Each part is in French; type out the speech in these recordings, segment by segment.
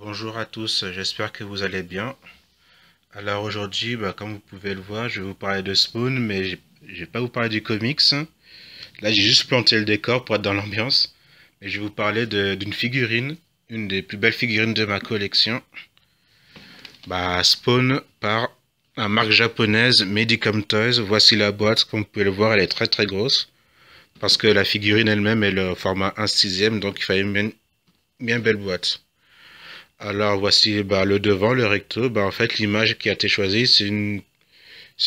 Bonjour à tous, j'espère que vous allez bien. Alors aujourd'hui, bah, comme vous pouvez le voir, je vais vous parler de Spawn, mais je ne vais pas vous parler du comics. Là, j'ai juste planté le décor pour être dans l'ambiance. Mais je vais vous parler d'une figurine, une des plus belles figurines de ma collection. Bah, Spawn par la marque japonaise Medicom Toys. Voici la boîte, comme vous pouvez le voir, elle est très très grosse. Parce que la figurine elle-même est le format 1 6 donc il fallait une bien, bien belle boîte. Alors voici bah, le devant, le recto. Bah, en fait, l'image qui a été choisie, c'est une,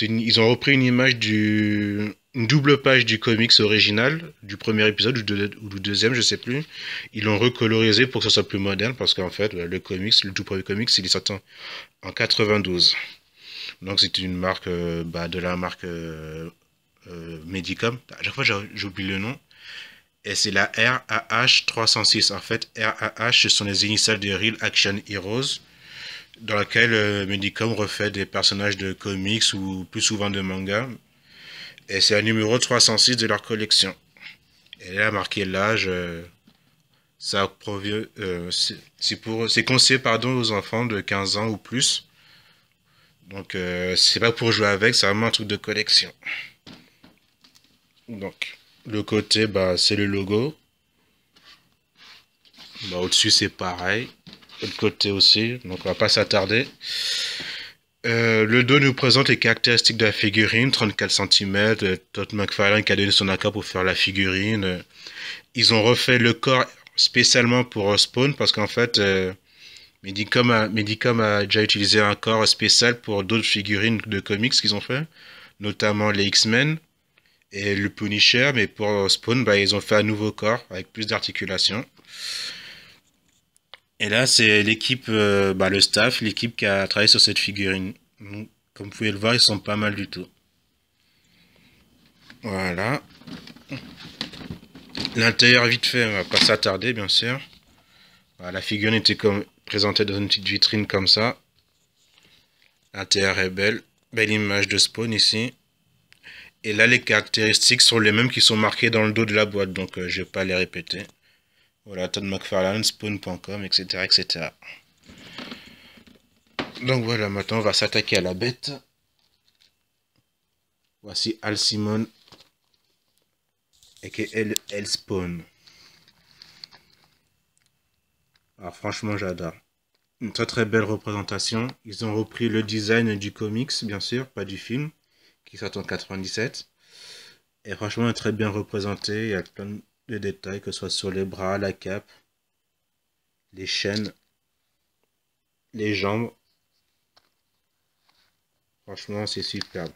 Ils ont repris une image du. Une double page du comics original, du premier épisode ou, du deuxième, je sais plus. Ils l'ont recolorisé pour que ce soit plus moderne, parce qu'en fait, bah, le comics, le tout premier comics, il est sorti en 92. Donc c'est une marque euh, bah, de la marque euh, euh, Medicom. À chaque fois j'oublie le nom. Et c'est la RAH 306. En fait, RAH, ce sont les initiales de Real Action Heroes, dans laquelle euh, Medicom refait des personnages de comics ou plus souvent de manga. Et c'est le numéro 306 de leur collection. Et là, marqué l'âge, euh, ça provient... Euh, c'est pour c'est conseillé pardon aux enfants de 15 ans ou plus. Donc c'est pas pour jouer avec, c'est vraiment un truc de collection. Donc. Le côté, bah, c'est le logo. Bah, au-dessus, c'est pareil. L'autre côté aussi, donc on va pas s'attarder. Euh, le dos nous présente les caractéristiques de la figurine, 34 cm, euh, Todd McFarlane qui a donné son accord pour faire la figurine. Ils ont refait le corps spécialement pour Spawn parce qu'en fait, euh, Medicom a déjà utilisé un corps spécial pour d'autres figurines de comics qu'ils ont fait, notamment les X-Men et le Punisher, mais pour Spawn, bah, ils ont fait un nouveau corps avec plus d'articulation. Et là, c'est l'équipe, euh, bah, le staff, l'équipe qui a travaillé sur cette figurine. comme vous pouvez le voir, ils sont pas mal du tout. Voilà. L'intérieur, vite fait, on va pas s'attarder, bien sûr. Bah, la figurine était présentée dans une petite vitrine comme ça. L'intérieur est belle. Belle image de Spawn ici. Et là, les caractéristiques sont les mêmes qui sont marquées dans le dos de la boîte, donc euh, je ne vais pas les répéter. Voilà, Todd McFarlane, spawn.com, etc., etc. Donc voilà, maintenant on va s'attaquer à la bête. Voici Al Simone et qu'elle elle spawn. Alors ah, franchement, j'adore. Une très très belle représentation. Ils ont repris le design du comics, bien sûr, pas du film qui sort en 97. Et franchement, très bien représenté. Il y a plein de détails, que ce soit sur les bras, la cape, les chaînes, les jambes. Franchement, c'est superbe.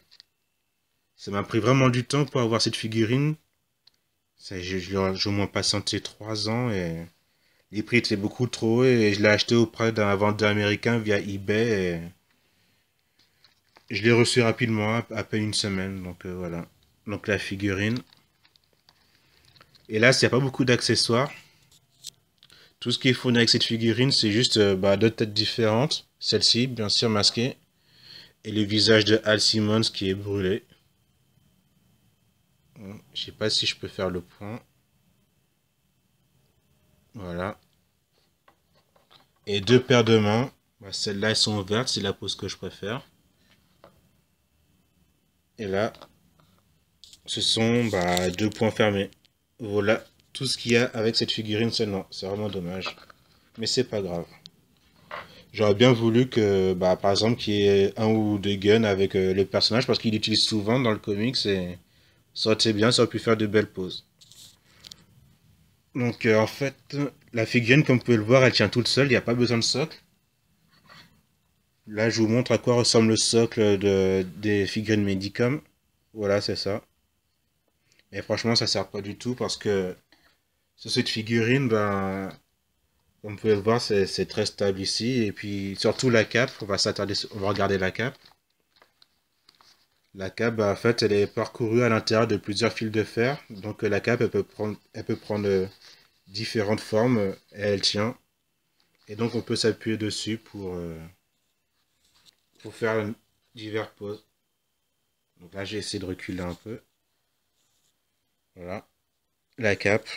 Ça m'a pris vraiment du temps pour avoir cette figurine. Ça, je je, je m'en patientais 3 ans et les prix étaient beaucoup trop hauts et je l'ai acheté auprès d'un vendeur américain via eBay. Je l'ai reçu rapidement, à peine une semaine, donc euh, voilà. Donc la figurine. Et là, il n'y a pas beaucoup d'accessoires. Tout ce qu'il faut avec cette figurine, c'est juste euh, bah, deux têtes différentes. Celle-ci, bien sûr, masquée. Et le visage de Al Simmons qui est brûlé. Hum, je sais pas si je peux faire le point. Voilà. Et deux paires de mains. Bah, celles-là, elles sont ouvertes, c'est la pose que je préfère. Et là, ce sont bah, deux points fermés. Voilà tout ce qu'il y a avec cette figurine seulement. C'est vraiment dommage. Mais c'est pas grave. J'aurais bien voulu que, bah, par exemple, qu'il y ait un ou deux guns avec euh, le personnage parce qu'il l'utilise souvent dans le comics et ça aurait bien, ça aurait pu faire de belles poses. Donc euh, en fait, la figurine, comme vous pouvez le voir, elle tient toute seule, il n'y a pas besoin de socle. Là, je vous montre à quoi ressemble le socle de, des figurines Medicom. Voilà, c'est ça. Mais franchement, ça sert pas du tout parce que sur cette figurine, ben, comme vous pouvez le voir, c'est très stable ici. Et puis, surtout la cape, on va s'attarder, on va regarder la cape. La cape, ben, en fait, elle est parcourue à l'intérieur de plusieurs fils de fer. Donc, la cape, elle peut prendre, elle peut prendre différentes formes et elle tient. Et donc, on peut s'appuyer dessus pour... Euh, pour faire divers poses. Donc là, j'ai essayé de reculer un peu. Voilà. La cape.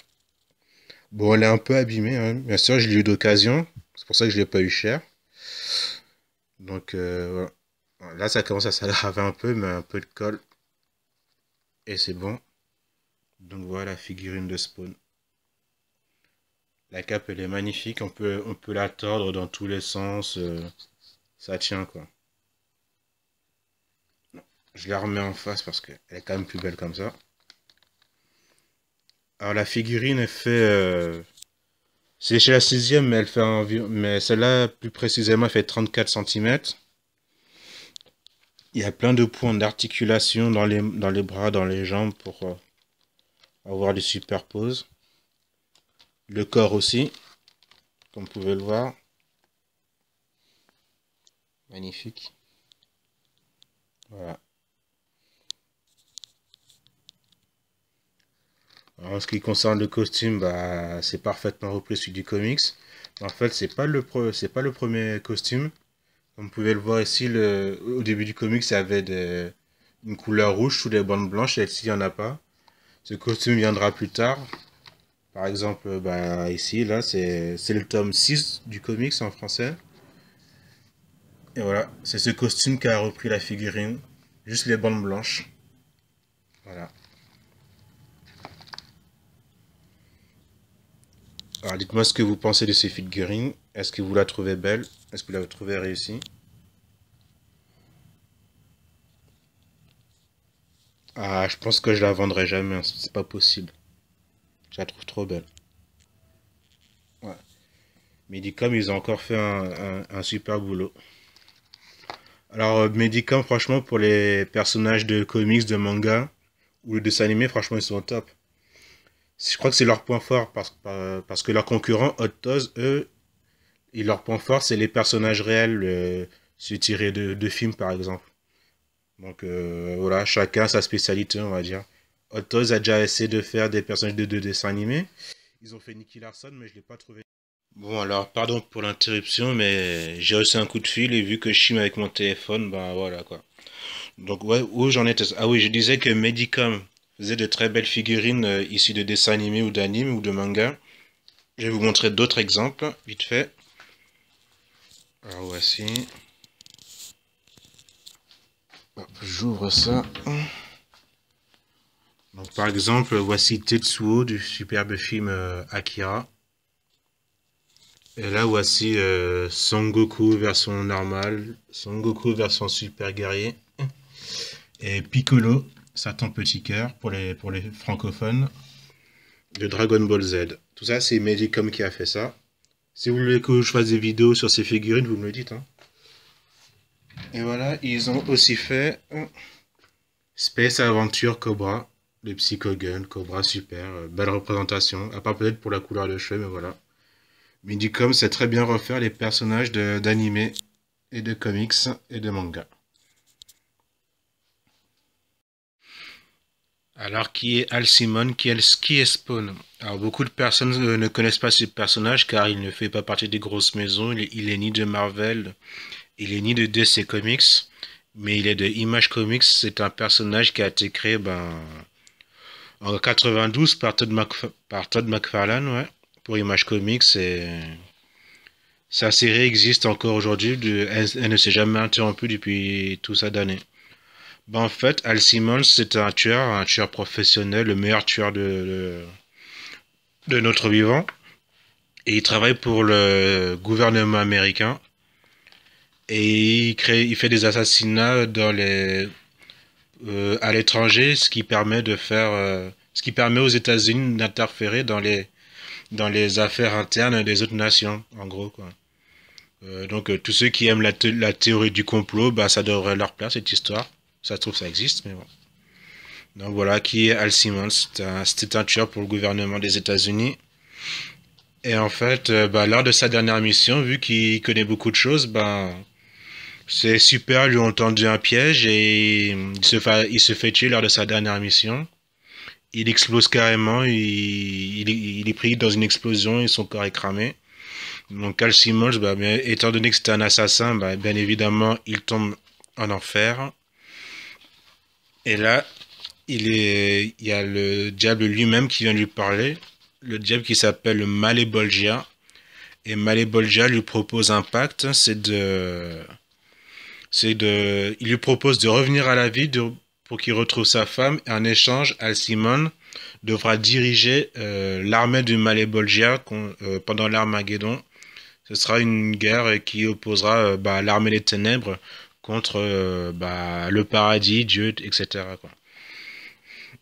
Bon, elle est un peu abîmée, bien hein. sûr, je eu d'occasion. C'est pour ça que je l'ai pas eu cher. Donc euh, voilà. Là, ça commence à s'aggraver un peu, mais un peu de colle. Et c'est bon. Donc voilà la figurine de Spawn. La cape, elle est magnifique. On peut, on peut la tordre dans tous les sens. Euh, ça tient, quoi. Je la remets en face parce qu'elle est quand même plus belle comme ça. Alors la figurine, est fait... Euh, c'est chez la sixième, mais elle fait environ... Mais celle-là, plus précisément, elle fait 34 cm. Il y a plein de points d'articulation dans les, dans les bras, dans les jambes pour euh, avoir des superposes. Le corps aussi, comme vous pouvez le voir. Magnifique. Voilà. En ce qui concerne le costume, bah, c'est parfaitement repris celui du comics. En fait, c'est pas le c'est pas le premier costume. Comme vous pouvez le voir ici, au début du comics, y avait une couleur rouge sous des bandes blanches. Et ici, il n'y en a pas. Ce costume viendra plus tard. Par exemple, bah, ici, là, c'est le tome 6 du comics en français. Et voilà, c'est ce costume qui a repris la figurine. Juste les bandes blanches. Voilà. Alors dites-moi ce que vous pensez de ces figurines. Est-ce que vous la trouvez belle Est-ce que vous la trouvez réussie Ah, je pense que je la vendrai jamais, hein. c'est pas possible. Je la trouve trop belle. Ouais. Medicom, ils ont encore fait un, super boulot. Alors, euh, Medicom, franchement, pour les personnages de comics, de manga ou de dessin animé, franchement, ils sont top. Je crois que c'est leur point fort parce, euh, parce que leurs concurrents, Hot eux, et leur point fort, c'est les personnages réels, euh, se de, films par exemple. Donc euh, voilà, chacun sa spécialité, on va dire. Hot a déjà essayé de faire des personnages de, dessins animés. Ils ont fait Nicky Larson, mais je ne l'ai pas trouvé. Bon, alors, pardon pour l'interruption, mais j'ai reçu un coup de fil et vu que je chime avec mon téléphone, ben voilà quoi. Donc, ouais, où j'en étais Ah oui, je disais que Medicom, faisait de très belles figurines euh, ici de dessins animés ou d'animes ou de mangas. Je vais vous montrer d'autres exemples, vite fait. Alors voici. J'ouvre ça. Donc, par exemple, voici Tetsuo du superbe film euh, Akira. Et là, voici euh, Son Goku version normale, Son Goku version super guerrier, et Piccolo Satan Petit Cœur pour les, pour les francophones. De Dragon Ball Z. Tout ça, c'est Medicom qui a fait ça. Si vous voulez que je fasse des vidéos sur ces figurines, vous me le dites. Hein. Et voilà, ils ont aussi fait euh, Space Aventure Cobra, le Psycho Gun, Cobra super, euh, belle représentation, à part peut-être pour la couleur de cheveux, mais voilà. Medicom sait très bien refaire les personnages d'animés et de comics et de mangas. Alors, qui est Al Simon qui est, qui Spawn Alors, beaucoup de personnes euh, ne connaissent pas ce personnage car il ne fait pas partie des grosses maisons. Il est, ni de Marvel, il est ni de DC Comics, mais il est de Image Comics. C'est un personnage qui a été créé ben, en 92 par Todd, McFarlane pour Image Comics. Et sa série existe encore aujourd'hui. Elle ne s'est jamais interrompue depuis tout ça d'années. Ben en fait, Al Simmons, c'est un tueur, un tueur professionnel, le meilleur tueur de, de, notre vivant. Et il travaille pour le gouvernement américain. Et il, crée, il fait des assassinats dans les, euh, à l'étranger, ce qui permet de faire, euh, ce qui permet aux États-Unis d'interférer dans les, dans les affaires internes des autres nations, en gros. Quoi. Euh, donc, tous ceux qui aiment la, théorie du complot, bah, ça devrait leur plaire, cette histoire. Ça se trouve, ça existe, mais bon. Donc voilà qui est Al Simmons. C'était un, tueur pour le gouvernement des États-Unis. Et en fait, euh, bah, lors de sa dernière mission, vu qu'il connaît beaucoup de choses, ben c'est super, lui ont tendu un piège et il se, fait, tuer lors de sa dernière mission. Il explose carrément, il, est pris dans une explosion et son corps est cramé. Donc Al Simmons, bah, étant donné que c'était un assassin, bien évidemment, il tombe en enfer. Et là, il, est, il y a le diable lui-même qui vient lui parler, le diable qui s'appelle Malebolgia Et Malébolgia lui propose un pacte, c'est de... C'est de... Il lui propose de revenir à la vie pour qu'il retrouve sa femme. Et en échange, Alcimone devra diriger euh, l'armée du Malébolgia euh, pendant l'Armageddon. Ce sera une guerre qui opposera euh, bah, l'armée des ténèbres contre euh, bah, le paradis, Dieu, etc.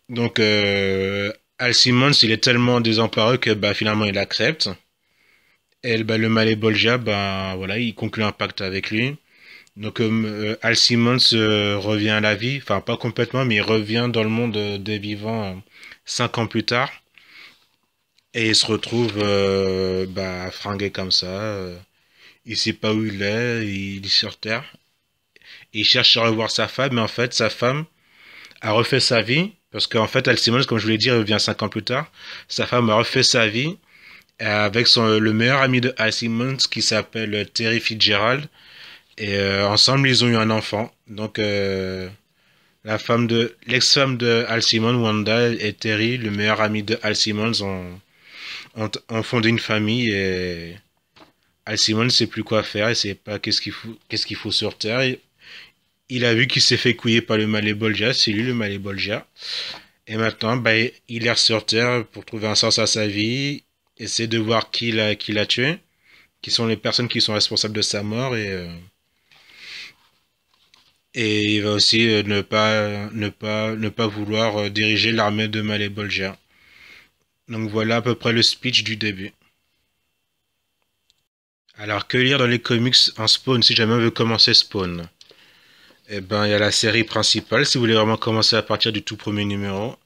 Donc, euh, Al Simmons, il est tellement désemparé que bah, finalement, il accepte. Et bah, le Malébolgia, bah, voilà, il conclut un pacte avec lui. Donc, euh, Al Simmons revient à la vie, enfin, pas complètement, mais il revient dans le monde des vivants cinq ans plus tard. Et il se retrouve bah, fringué comme ça il sait pas où il est, il est sur Terre il cherche à revoir sa femme, mais en fait, sa femme a refait sa vie, parce qu'en fait, Simmons, comme je vous l'ai dit, revient cinq ans plus tard. Sa femme a refait sa vie euh, avec son, le meilleur ami de Simmons, qui s'appelle euh, Terry Fitzgerald. Et euh, ensemble, ils ont eu un enfant. Donc, la femme de l'ex-femme de Al Simon, Wanda et Terry, le meilleur ami de Al Simmons, ont, ont, fondé une famille et Al Simmons ne sait plus quoi faire et sait pas qu'est-ce qu'il faut, qu'est-ce faut sur Terre il a vu qu'il s'est fait couiller par le Malébolgia, c'est lui le Malébolgia. Et maintenant, bah, il est sur Terre pour trouver un sens à sa vie, essayer de voir qui l'a, qui l'a tué, qui sont les personnes qui sont responsables de sa mort et. Euh, et il va aussi euh, ne pas, ne pas, ne pas vouloir euh, diriger l'armée de Malébolgia. Donc voilà à peu près le speech du début. Alors que lire dans les comics en Spawn si jamais on veut commencer Spawn et eh ben, il y a la série principale, si vous voulez vraiment commencer à partir du tout premier numéro.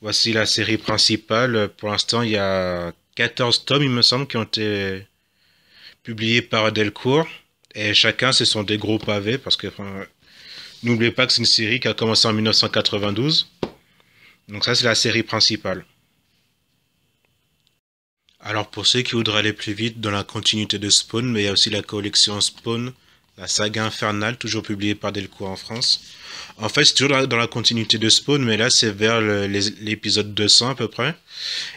Voici la série principale. Pour l'instant, il y a 14 tomes, il me semble, qui ont été publiés par Delcourt. Et chacun, ce sont des gros pavés, parce que enfin, n'oubliez pas que c'est une série qui a commencé en 1992. Donc ça, c'est la série principale. Alors pour ceux qui voudraient aller plus vite dans la continuité de Spawn, mais il y a aussi la collection Spawn la saga infernale, toujours publiée par Delcourt en France. En fait, c'est toujours dans la, continuité de Spawn, mais là, c'est vers l'épisode 200 à peu près.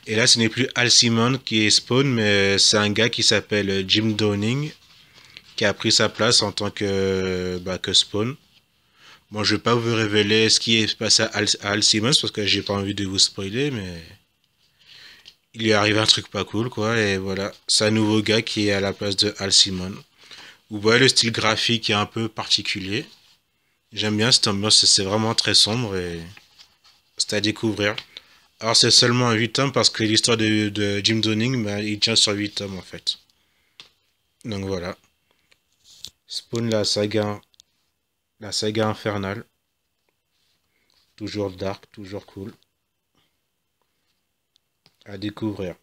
Et là, ce n'est plus Al Simon qui est Spawn, mais c'est un gars qui s'appelle Jim Downing, qui a pris sa place en tant que, bah, Spawn. Bon, je ne vais pas vous révéler ce qui est passé à Al, Simon parce que j'ai pas envie de vous spoiler, mais il lui arrive un truc pas cool, quoi. Et voilà, c'est un nouveau gars qui est à la place de Al Simon. Vous voyez le style graphique est un peu particulier. J'aime bien cette ambiance, c'est vraiment très sombre et c'est à découvrir. Alors c'est seulement un 8 tomes parce que l'histoire de, Jim Donning, ben, il tient sur 8 tomes en fait. Donc voilà. Spawn la saga, la saga infernale. Toujours dark, toujours cool. À découvrir.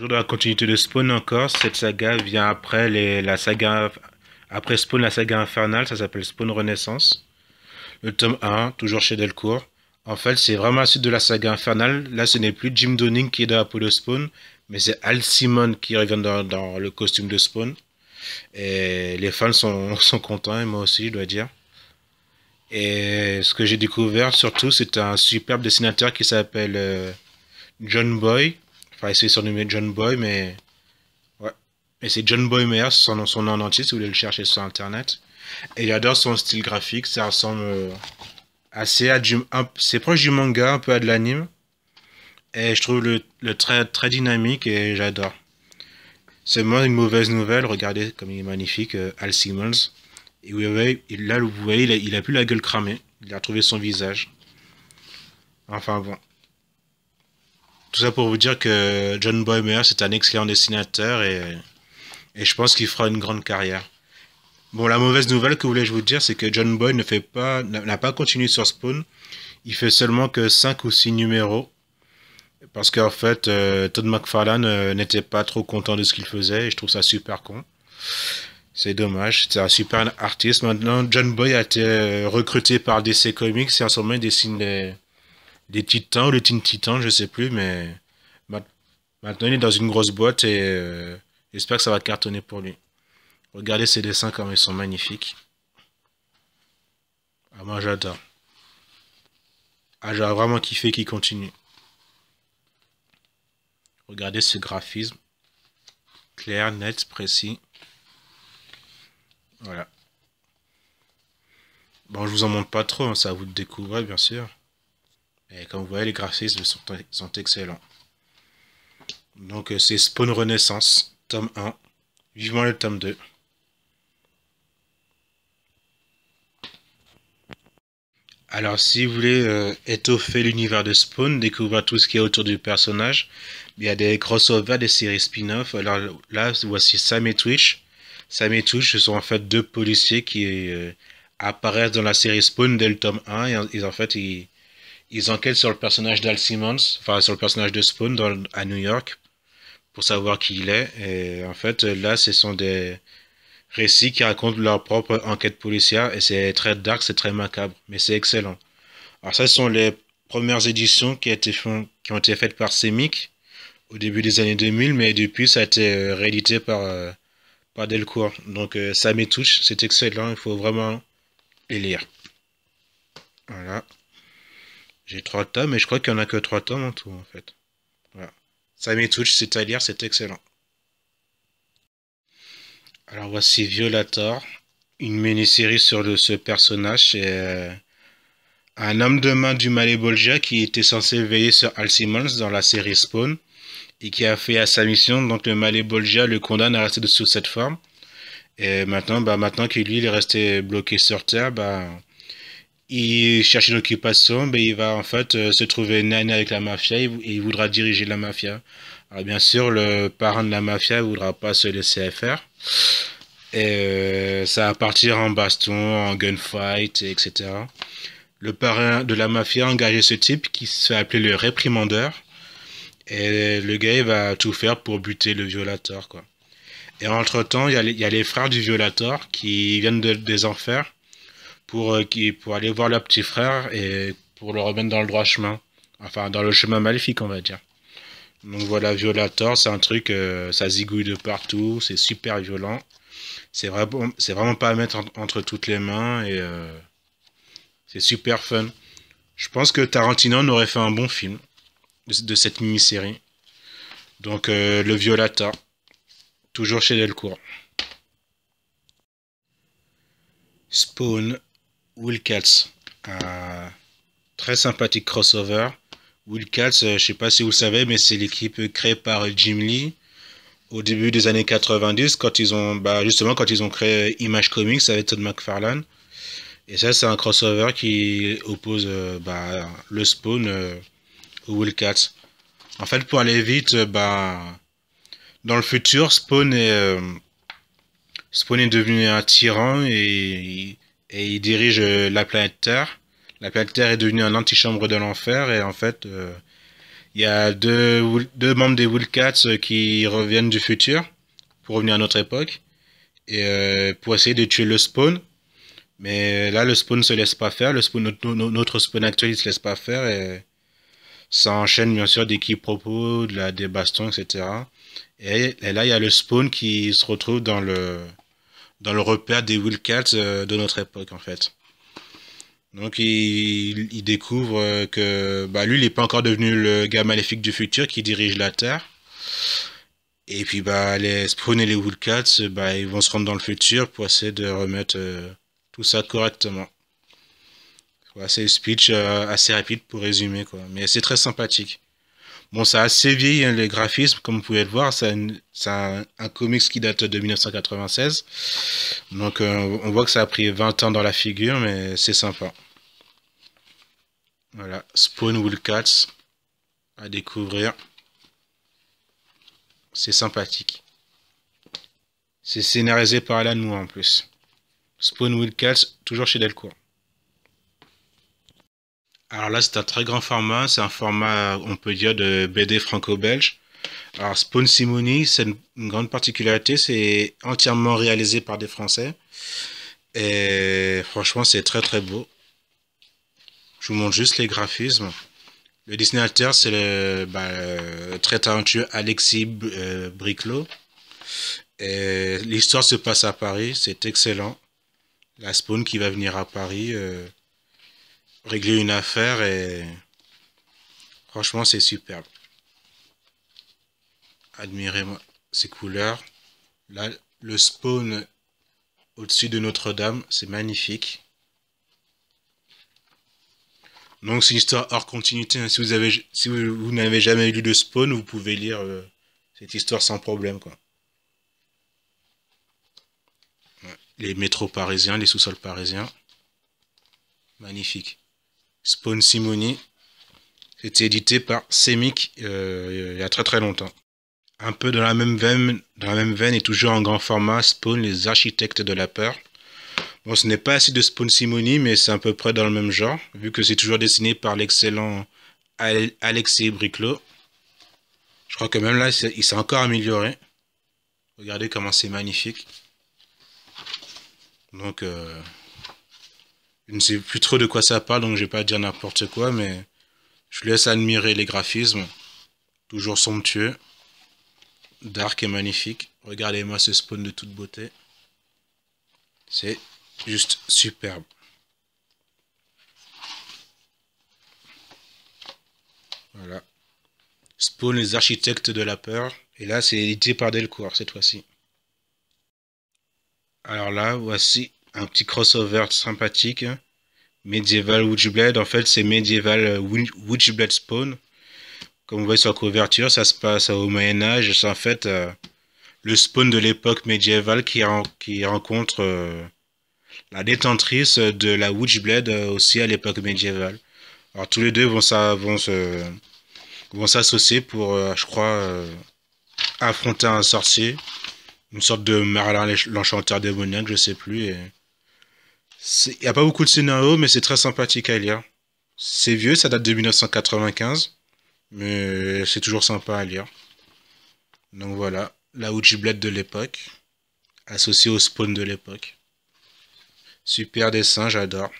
Toujours dans la continuité de Spawn encore, cette saga vient après la saga après Spawn, la saga infernale, ça s'appelle Spawn Renaissance. Le tome 1, toujours chez Delcourt. En fait, c'est vraiment la suite de la saga infernale. Là, ce n'est plus Jim Donning qui est dans Apollo Spawn, mais c'est Al Simon qui revient dans, le costume de Spawn. Et les fans sont, sont contents, et moi aussi, je dois dire. Et ce que j'ai découvert surtout, c'est un superbe dessinateur qui s'appelle euh, John Boy, Enfin, nom de John Boy, mais... Ouais. Et c'est John Boy Meyer, son, son nom en entier, si vous voulez le chercher sur Internet. Et j'adore son style graphique, ça ressemble euh, assez à du... C'est proche du manga, un peu à de l'anime. Et je trouve le, trait très dynamique et j'adore. C'est moins une mauvaise nouvelle, regardez comme il est magnifique, euh, Al Simmons. Et oui, il, là, vous voyez, il a, il plus la gueule cramée. Il a retrouvé son visage. Enfin bon. Tout ça pour vous dire que John Boehmer, c'est un excellent dessinateur et, je pense qu'il fera une grande carrière. Bon, la mauvaise nouvelle que voulais-je vous dire, c'est que John Boy ne fait pas, n'a pas continué sur Spawn. Il fait seulement que 5 ou 6 numéros. Parce qu'en fait, euh, Todd McFarlane euh, n'était pas trop content de ce qu'il faisait et je trouve ça super con. C'est dommage, c'est un super artiste. Maintenant, John Boy a été euh, recruté par DC Comics et en ce moment il dessine des des Titans ou des Teen Titans, je sais plus, mais maintenant il est dans une grosse boîte et euh, j'espère que ça va cartonner pour lui. Regardez ces dessins comme ils sont magnifiques. Ah moi j'adore. Ah vraiment kiffé qu'il continue. Regardez ce graphisme. Clair, net, précis. Voilà. Bon, je vous en montre pas trop, ça hein, vous de bien sûr. Et comme vous voyez, les graphismes sont, sont excellents. Donc euh, c'est Spawn Renaissance, tome 1. Vivement le tome 2. Alors si vous voulez euh, étoffer l'univers de Spawn, découvrir tout ce qui est autour du personnage, il y a des crossovers, des séries spin-off. Alors là, voici Sam et Twitch. Sam et Twitch, ce sont en fait deux policiers qui euh, apparaissent dans la série Spawn dès le tome 1 et, et en fait ils, ils enquêtent sur le personnage d'Al Simmons, enfin sur le personnage de Spawn à New York, pour savoir qui il est. Et en fait, là, ce sont des récits qui racontent leur propre enquête policière et c'est très dark, c'est très macabre, mais c'est excellent. Alors ça, ce sont les premières éditions qui, qui ont été faites par Semic au début des années 2000, mais depuis, ça a été euh, réédité euh, par, Delcourt. Donc euh, ça ça touche, c'est excellent, il faut vraiment les lire. Voilà. J'ai trois tomes et je crois qu'il n'y en a que trois tomes en tout en fait. Voilà. touche, c'est à dire c'est excellent. Alors voici Violator, une mini-série sur ce personnage. C'est euh, un homme de main du Malébolgia qui était censé veiller sur Al Simmons dans la série Spawn et qui a fait à sa mission, donc le Malébolgia le condamne à rester sous cette forme. Et maintenant, bah, maintenant qu'il lui il est resté bloqué sur Terre, bah, il cherche une occupation, mais ben, il va en fait euh, se trouver nain avec la mafia et il voudra diriger la mafia. Alors bien sûr, le parrain de la mafia ne voudra pas se laisser faire. Et euh, ça va partir en baston, en gunfight, etc. Le parrain de la mafia a engagé ce type qui se fait appeler le réprimandeur. Et le gars, il va tout faire pour buter le violateur, quoi. Et entre-temps, il y, a les frères du violateur qui viennent des enfers pour, euh, pour aller voir leur petit frère et pour le remettre dans le droit chemin. Enfin, dans le chemin maléfique, on va dire. Donc voilà, Violator, c'est un truc, euh, ça zigouille de partout, c'est super violent. C'est vraiment, vraiment pas à mettre entre toutes les mains et euh, c'est super fun. Je pense que Tarantino aurait fait un bon film de, cette mini-série. Donc le Violator. toujours chez Delcourt. Spawn, Will Katz. très sympathique crossover. Will Cats, euh, je ne sais pas si vous le savez, mais c'est l'équipe créée par Jim Lee au début des années 90, quand ils ont, bah, justement, quand ils ont créé Image Comics avec Todd McFarlane. Et ça, c'est un crossover qui oppose euh, bah, le Spawn euh, Will Cats. En fait, pour aller vite, euh, bah, dans le futur, Spawn Spawn est devenu un tyran et et il dirige euh, la planète Terre. La planète Terre est devenue un antichambre de l'enfer et en fait, euh, il y a deux, deux membres des Wildcats euh, qui reviennent du futur pour revenir à notre époque et pour essayer de tuer le spawn. Mais là, le spawn se laisse pas faire. Le spawn, notre, spawn actuel, il se laisse pas faire. Et ça enchaîne, bien sûr, des quipropos, de la, des bastons, etc. et, là, il y a le spawn qui se retrouve dans le, dans le repère des Wildcats euh, de notre époque en fait. Donc il, découvre euh, que bah, lui, il n'est pas encore devenu le gars maléfique du futur qui dirige la Terre. Et puis bah, les Spawn et les Wildcats, bah, ils vont se rendre dans le futur pour essayer de remettre euh, tout ça correctement. voilà c'est un speech assez rapide pour résumer, quoi. mais c'est très sympathique. Bon, ça a assez vieilli, hein, les graphismes, comme vous pouvez le voir. C'est un, comics qui date de 1996. Donc, euh, on voit que ça a pris 20 ans dans la figure, mais c'est sympa. Voilà, Spawn Woolcats à découvrir. C'est sympathique. C'est scénarisé par Alan Moore en plus. Spawn Willcats, toujours chez Delcourt. Alors là, c'est un très grand format. C'est un format, on peut dire, de BD franco-belge. Alors, Spawn Simony, c'est une, grande particularité. C'est entièrement réalisé par des Français. Et franchement, c'est très très beau. Je vous montre juste les graphismes. Le dessinateur, c'est le, bah, très talentueux Alexis euh, Briclot. L'histoire se passe à Paris, c'est excellent. La Spawn qui va venir à Paris. Euh, régler une affaire et franchement c'est superbe. Admirez ces couleurs. Là, le spawn au-dessus de Notre-Dame, c'est magnifique. Donc c'est une histoire hors continuité. Hein. Si vous avez, si vous, n'avez jamais lu de Spawn, vous pouvez lire euh, cette histoire sans problème. Quoi. Les métros parisiens, les sous-sols parisiens. Magnifique. Spawn Simony. C'était édité par Semic euh, il y a très très longtemps. Un peu dans la même veine, la même veine et toujours en grand format, Spawn les architectes de la peur. Bon, ce n'est pas assez de Spawn Simony, mais c'est à peu près dans le même genre, vu que c'est toujours dessiné par l'excellent Alexis Briclot. Je crois que même là, il s'est encore amélioré. Regardez comment c'est magnifique. Donc, euh je ne sais plus trop de quoi ça parle, donc je ne vais pas dire n'importe quoi, mais je laisse admirer les graphismes, toujours somptueux, dark et magnifique. Regardez-moi ce spawn de toute beauté. C'est juste superbe. Voilà. Spawn les architectes de la peur. Et là, c'est édité par Delcourt cette fois-ci. Alors là, voici un petit crossover sympathique. Medieval Witchblade, en fait, c'est Medieval euh, Witchblade Spawn. Comme vous voyez sur la couverture, ça se passe au Moyen-Âge. C'est en fait euh, le spawn de l'époque médiévale qui, rencontre euh, la détentrice de la Witchblade aussi à l'époque médiévale. Alors, tous les deux vont s'associer pour, je crois, affronter un sorcier. Une sorte de Merlin l'enchanteur démoniaque, je sais plus. Il n'y a pas beaucoup de scénarios, mais c'est très sympathique à lire. C'est vieux, ça date de 1995, mais c'est toujours sympa à lire. Donc voilà, la Oujiblette de l'époque, associée au spawn de l'époque. Super dessin, j'adore.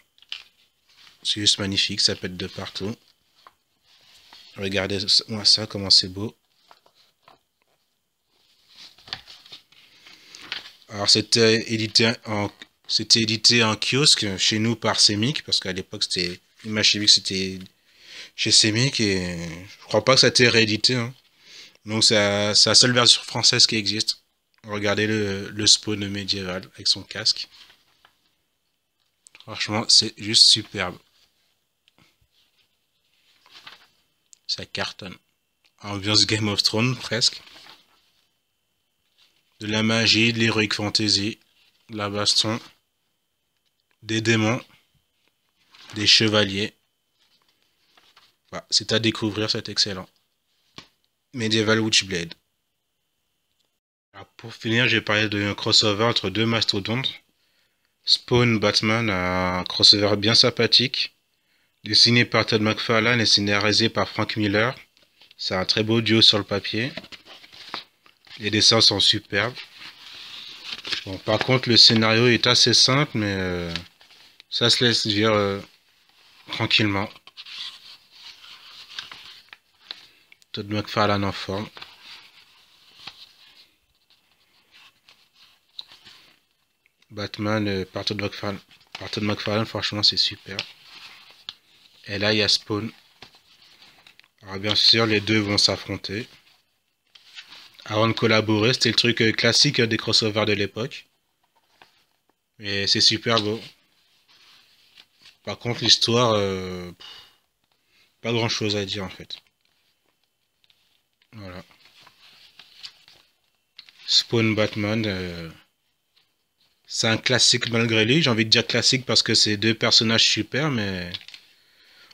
C'est juste magnifique, ça pète de partout. Regardez-moi ça, comment c'est beau. Alors c'était édité en c'était édité en kiosque chez nous par Semic, parce qu'à l'époque, c'était Image c'était chez Semic, et je crois pas que ça a été réédité. Hein. Donc, c'est la seule version française qui existe. Regardez le, spawn médiéval avec son casque. Franchement, c'est juste superbe. Ça cartonne. Ambiance Game of Thrones, presque. De la magie, de l'héroïque fantasy, la baston des démons, des chevaliers. c'est à découvrir, cet excellent. Medieval Witchblade. pour finir, j'ai parlé d'un crossover entre deux mastodontes. Spawn Batman, un crossover bien sympathique, dessiné par Todd McFarlane et scénarisé par Frank Miller. C'est un très beau duo sur le papier. Les dessins sont superbes. par contre, le scénario est assez simple, mais euh, ça se laisse dire euh, tranquillement. Todd McFarlane en forme. Batman partout euh, par Todd McFarlane. McFarlane, franchement, c'est super. Et là, il y a Spawn. Alors, bien sûr, les deux vont s'affronter. Avant de collaborer, c'était le truc euh, classique des crossovers de l'époque. Et c'est super beau. Par contre, l'histoire, euh, pas grand chose à dire en fait. Voilà. Spawn Batman, euh, c'est un classique malgré lui. J'ai envie de dire classique parce que c'est deux personnages super, mais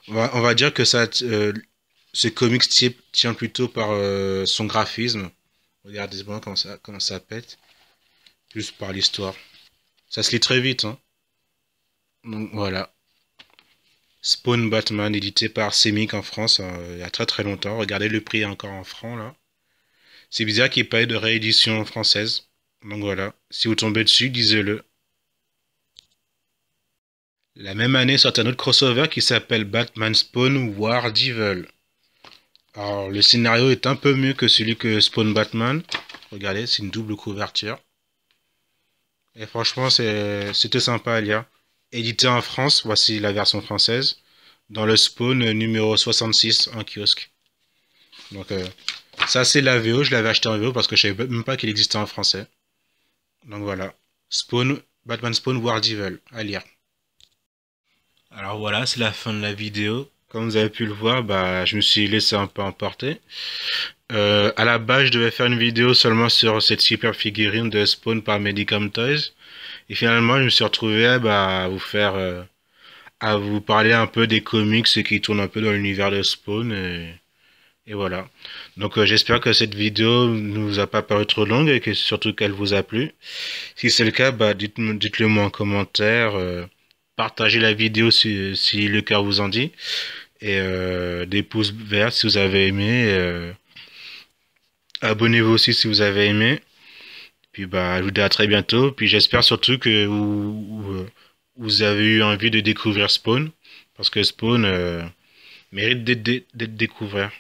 on va, dire que ça, euh, ce comics tient plutôt par son graphisme. Regardez-moi comment ça, comment ça pète. juste par l'histoire. Ça se lit très vite. Hein. Donc voilà. Spawn Batman, édité par Semic en France hein, il y a très très longtemps. Regardez le prix encore en francs là. C'est bizarre qu'il n'y ait pas eu de réédition française. Donc voilà, si vous tombez dessus, disez-le. La même année sort un autre crossover qui s'appelle Batman Spawn War Devil. Alors le scénario est un peu mieux que celui que Spawn Batman. Regardez, c'est une double couverture. Et franchement, c'était sympa à lire. Édité en France, voici la version française, dans le spawn numéro 66 en kiosque. Donc euh, ça c'est la VO, je l'avais acheté en VO parce que je savais même pas qu'il existait en français. Donc voilà, Spawn, Batman Spawn World Evil, à lire. Alors voilà, c'est la fin de la vidéo. Comme vous avez pu le voir, bah, je me suis laissé un peu emporter. Euh, à la base, je devais faire une vidéo seulement sur cette super figurine de Spawn par Medicom Toys. Et finalement, je me suis retrouvé eh ben, à vous faire, euh, à vous parler un peu des comics qui tournent un peu dans l'univers de Spawn. Et, voilà. Donc euh, j'espère que cette vidéo ne vous a pas paru trop longue et que surtout qu'elle vous a plu. Si c'est le cas, bah, dites-le moi en commentaire. Euh, partagez la vidéo si, si le cœur vous en dit. Et des pouces verts si vous avez aimé abonnez-vous aussi si vous avez aimé. Puis bah, je vous dis à très bientôt. Puis j'espère surtout que vous, avez eu envie de découvrir Spawn. Parce que Spawn euh, mérite d'être découvert.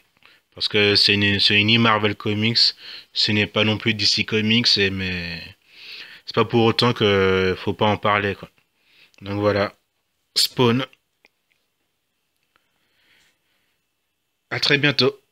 Parce que c'est ni Marvel Comics, ce n'est pas non plus DC Comics, et, mais c'est pas pour autant que faut pas en parler. Donc voilà, Spawn. À très bientôt.